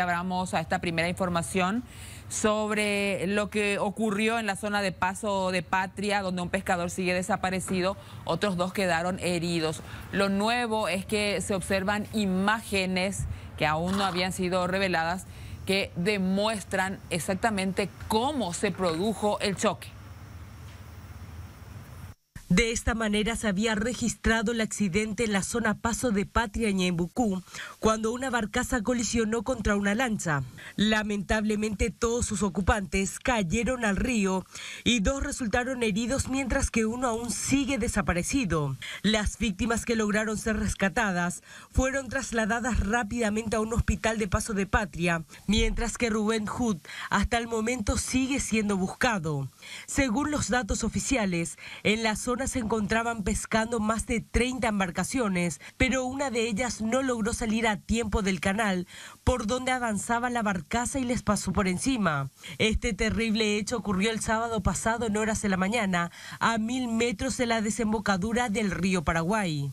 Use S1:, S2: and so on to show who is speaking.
S1: Abramos a esta primera información sobre lo que ocurrió en la zona de Paso de Patria, donde un pescador sigue desaparecido, otros dos quedaron heridos. Lo nuevo es que se observan imágenes que aún no habían sido reveladas que demuestran exactamente cómo se produjo el choque.
S2: De esta manera se había registrado el accidente en la zona Paso de Patria Ñembucú, cuando una barcaza colisionó contra una lancha. Lamentablemente todos sus ocupantes cayeron al río y dos resultaron heridos mientras que uno aún sigue desaparecido. Las víctimas que lograron ser rescatadas fueron trasladadas rápidamente a un hospital de Paso de Patria, mientras que Rubén Hood hasta el momento sigue siendo buscado. Según los datos oficiales, en la zona se encontraban pescando más de 30 embarcaciones, pero una de ellas no logró salir a tiempo del canal, por donde avanzaba la barcaza y les pasó por encima. Este terrible hecho ocurrió el sábado pasado en horas de la mañana, a mil metros de la desembocadura del río Paraguay.